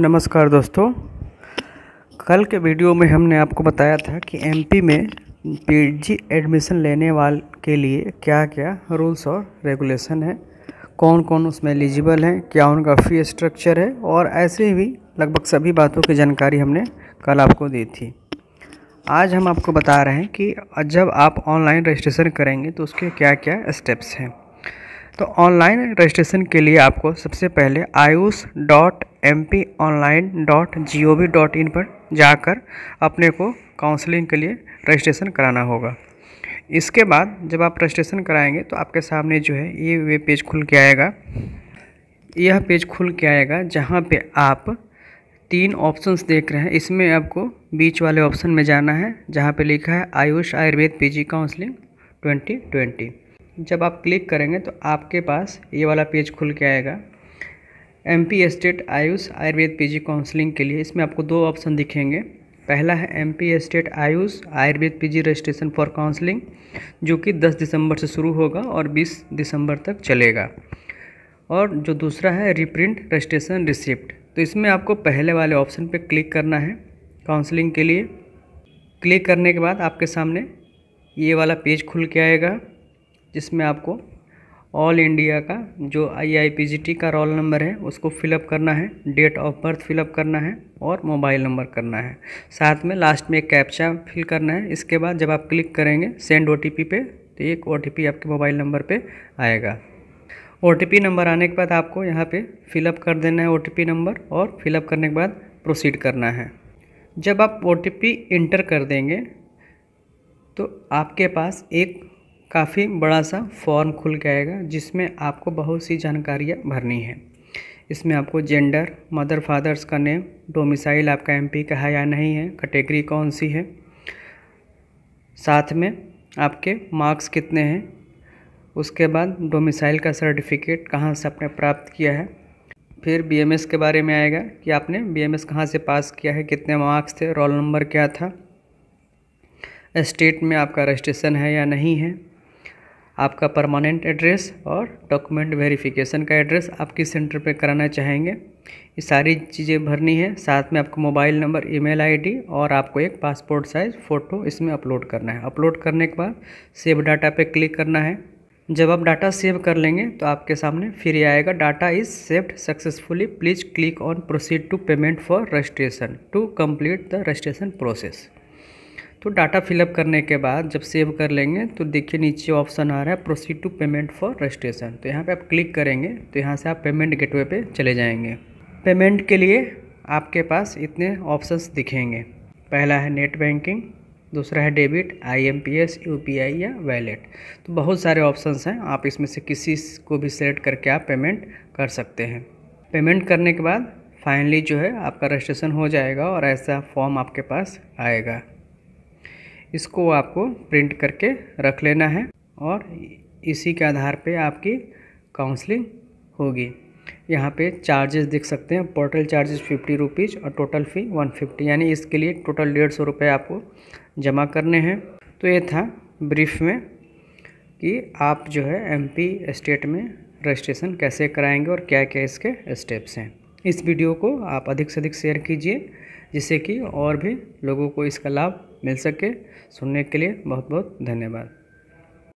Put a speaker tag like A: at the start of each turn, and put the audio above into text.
A: नमस्कार दोस्तों कल के वीडियो में हमने आपको बताया था कि एमपी में पीजी एडमिशन लेने वाल के लिए क्या क्या रूल्स और रेगुलेशन है कौन कौन उसमें एलिजिबल हैं क्या उनका फ़ी स्ट्रक्चर है और ऐसे ही लगभग सभी बातों की जानकारी हमने कल आपको दी थी आज हम आपको बता रहे हैं कि जब आप ऑनलाइन रजिस्ट्रेशन करेंगे तो उसके क्या क्या स्टेप्स हैं तो ऑनलाइन रजिस्ट्रेशन के लिए आपको सबसे पहले Ayush dot M P online dot G O V dot in पर जाकर अपने को काउंसलिंग के लिए रजिस्ट्रेशन कराना होगा इसके बाद जब आप रजिस्ट्रेशन कराएंगे तो आपके सामने जो है ये वेब पेज खुल के आएगा यह पेज खुल के आएगा जहाँ पे आप तीन ऑप्शंस देख रहे हैं इसमें आपको बीच वाले ऑप्शन में जाना है जहाँ पे लिखा है आयुष आयुर्वेद पीजी काउंसलिंग 2020 जब आप क्लिक करेंगे तो आपके पास ये वाला पेज खुल के आएगा M P state Ayush Ayurveda P G counselling के लिए इसमें आपको दो ऑप्शन दिखेंगे पहला है M P state Ayush Ayurveda P G registration for counselling जो कि 10 दिसंबर से शुरू होगा और 20 दिसंबर तक चलेगा और जो दूसरा है रिप्रिंट रजिस्ट्रेशन रिसिप्ट तो इसमें आपको पहले वाले ऑप्शन पर क्लिक करना है काउंसलिंग के लिए क्लिक करने के बाद आपके सामने ये वाला पेज खुल के आएगा जिसमें आपको ऑल इंडिया का जो आई का रोल नंबर है उसको फिलअप करना है डेट ऑफ बर्थ फिलअप करना है और मोबाइल नंबर करना है साथ में लास्ट में एक कैप्चा फिल करना है इसके बाद जब आप क्लिक करेंगे सेंड ओ पे तो एक ओ आपके मोबाइल नंबर पर आएगा ओ नंबर आने के बाद आपको यहाँ पे फिलअप कर देना है ओ नंबर और फिलअप करने के बाद प्रोसीड करना है जब आप ओ एंटर कर देंगे तो आपके पास एक काफ़ी बड़ा सा फॉर्म खुल के आएगा जिसमें आपको बहुत सी जानकारियाँ भरनी है इसमें आपको जेंडर मदर फादर्स का नेम डोमिसाइल आपका एमपी का है या नहीं है कैटेगरी कौन सी है साथ में आपके मार्क्स कितने हैं उसके बाद डोमिसाइल का सर्टिफिकेट कहाँ से आपने प्राप्त किया है फिर बीएमएस के बारे में आएगा कि आपने बीएमएस कहाँ से पास किया है कितने मार्क्स थे रोल नंबर क्या था स्टेट में आपका रजिस्ट्रेशन है या नहीं है आपका परमानेंट एड्रेस और डॉक्यूमेंट वेरिफिकेशन का एड्रेस आप किस सेंटर पे कराना चाहेंगे ये सारी चीज़ें भरनी है साथ में आपको मोबाइल नंबर ईमेल आईडी और आपको एक पासपोर्ट साइज़ फ़ोटो इसमें अपलोड करना है अपलोड करने के बाद सेव डाटा पे क्लिक करना है जब आप डाटा सेव कर लेंगे तो आपके सामने फिर ये आएगा data is saved successfully please click on proceed to payment for registration to complete the registration process तो डाटा फिलअप करने के बाद जब सेव कर लेंगे तो देखिए नीचे ऑप्शन आ रहा है proceed to payment for registration तो यहाँ पे आप क्लिक करेंगे तो यहाँ से आप पेमेंट गेटवे पे चले जाएंगे पेमेंट के लिए आपके पास इतने ऑप्शंस दिखेंगे पहला है नेट बैंकिंग दूसरा है debit I M P S U P I या वैलेट तो बहुत सारे ऑप्शंस हैं आप इसमें से किसी को भी सेलेक्ट करके आप पेमेंट कर सकते हैं पेमेंट करने के बाद फाइनली जो है आपका रजिस्ट्रेशन हो जाएगा और ऐसा फॉर्म आपके पास आएगा इसको आपको प्रिंट करके रख लेना है और इसी के आधार पे आपकी काउंसलिंग होगी यहाँ पे चार्जेस देख सकते हैं पोर्टल चार्जेस फिफ्टी रुपीज़ और टोटल फ़ी वन फिफ्टी यानी इसके लिए टोटल डेढ़ सौ रुपये आपको जमा करने हैं तो ये था ब्रीफ में कि आप जो है एमपी स्टेट में रजिस्ट्रेशन कैसे कराएंगे और क्या क्या इसके स्टेप्स हैं इस वीडियो को आप अधिक से अधिक शेयर कीजिए जिससे कि और भी लोगों को इसका लाभ मिल सके सुनने के लिए बहुत बहुत धन्यवाद